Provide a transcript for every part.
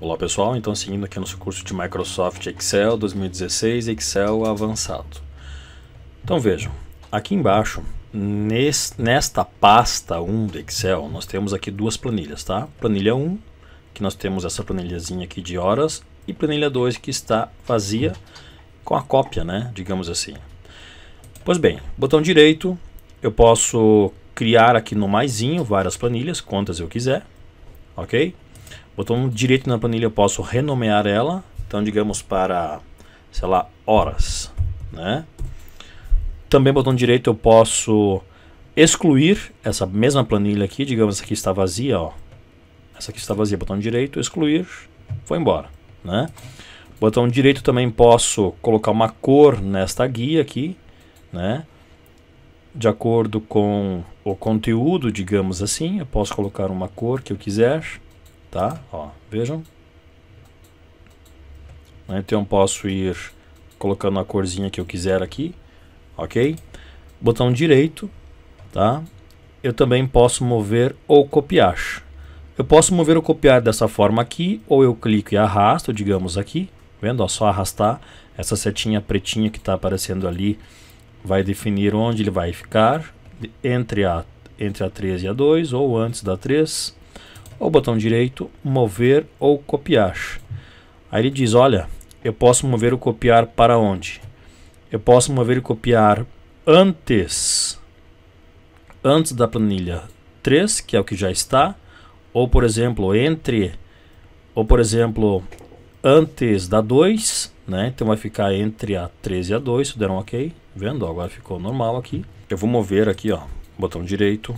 Olá pessoal, então seguindo aqui nosso curso de Microsoft Excel 2016, Excel avançado. Então vejam, aqui embaixo, nesta pasta 1 do Excel, nós temos aqui duas planilhas, tá? Planilha 1, que nós temos essa planilhazinha aqui de horas, e planilha 2 que está vazia, com a cópia, né? Digamos assim. Pois bem, botão direito, eu posso criar aqui no maisinho várias planilhas, quantas eu quiser, ok? Botão direito na planilha eu posso renomear ela. Então, digamos para, sei lá, horas, né? Também botão direito eu posso excluir essa mesma planilha aqui, digamos essa aqui está vazia, ó. Essa aqui está vazia, botão direito, excluir, foi embora, né? Botão direito também posso colocar uma cor nesta guia aqui, né? De acordo com o conteúdo, digamos assim, eu posso colocar uma cor que eu quiser tá? Ó, vejam. Então eu posso ir colocando a corzinha que eu quiser aqui, ok? Botão direito, tá? Eu também posso mover ou copiar. Eu posso mover ou copiar dessa forma aqui, ou eu clico e arrasto, digamos aqui, tá vendo? Ó, só arrastar essa setinha pretinha que está aparecendo ali, vai definir onde ele vai ficar, entre a, entre a 3 e a 2, ou antes da 3, ou botão direito, mover ou copiar. Aí ele diz, olha, eu posso mover ou copiar para onde? Eu posso mover e copiar antes, antes da planilha 3, que é o que já está, ou por exemplo, entre, ou por exemplo, antes da 2, né? Então vai ficar entre a 3 e a 2, se deram ok, vendo? Agora ficou normal aqui. Eu vou mover aqui, ó, botão direito,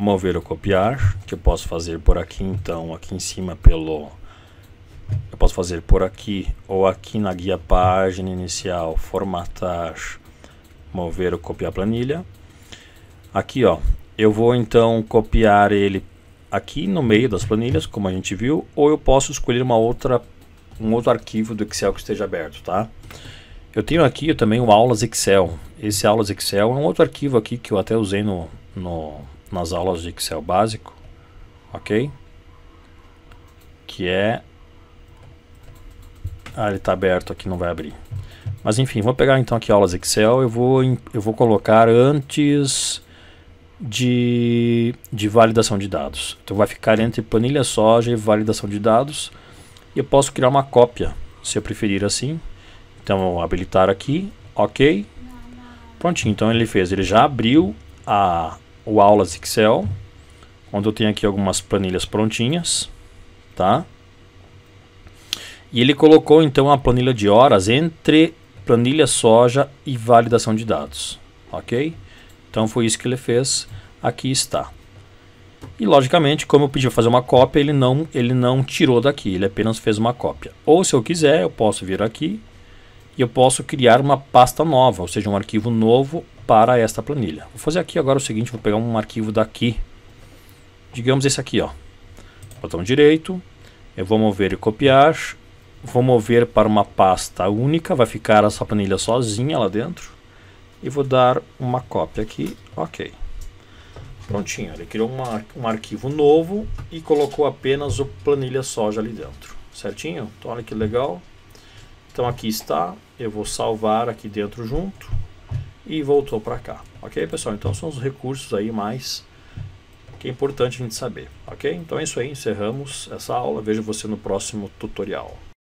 mover ou copiar, que eu posso fazer por aqui então, aqui em cima pelo eu posso fazer por aqui ou aqui na guia página inicial, formatar, mover ou copiar planilha. Aqui, ó, eu vou então copiar ele aqui no meio das planilhas, como a gente viu, ou eu posso escolher uma outra um outro arquivo do Excel que esteja aberto, tá? Eu tenho aqui também o aulas Excel. Esse aulas Excel é um outro arquivo aqui que eu até usei no, no nas aulas de Excel básico, ok? Que é... Ah, ele está aberto aqui, não vai abrir. Mas enfim, vou pegar então aqui aulas Excel, eu vou, eu vou colocar antes de, de validação de dados. Então vai ficar entre planilha soja e validação de dados. E eu posso criar uma cópia, se eu preferir assim. Então vou habilitar aqui, ok. Prontinho, então ele fez, ele já abriu a, o Aulas Excel, onde eu tenho aqui algumas planilhas prontinhas, tá? E ele colocou então a planilha de horas entre planilha soja e validação de dados, ok? Então foi isso que ele fez, aqui está. E logicamente, como eu pedi para fazer uma cópia, ele não, ele não tirou daqui, ele apenas fez uma cópia. Ou se eu quiser, eu posso vir aqui e eu posso criar uma pasta nova, ou seja, um arquivo novo para esta planilha. Vou fazer aqui agora o seguinte, vou pegar um arquivo daqui, digamos esse aqui, ó. botão direito, eu vou mover e copiar, vou mover para uma pasta única, vai ficar essa planilha sozinha lá dentro, e vou dar uma cópia aqui, ok. Prontinho, ele criou uma, um arquivo novo e colocou apenas o planilha soja ali dentro, certinho? Então olha que legal. Então aqui está, eu vou salvar aqui dentro junto, e voltou para cá. Ok, pessoal? Então são os recursos aí mais que é importante a gente saber. Ok? Então é isso aí, encerramos essa aula. Vejo você no próximo tutorial.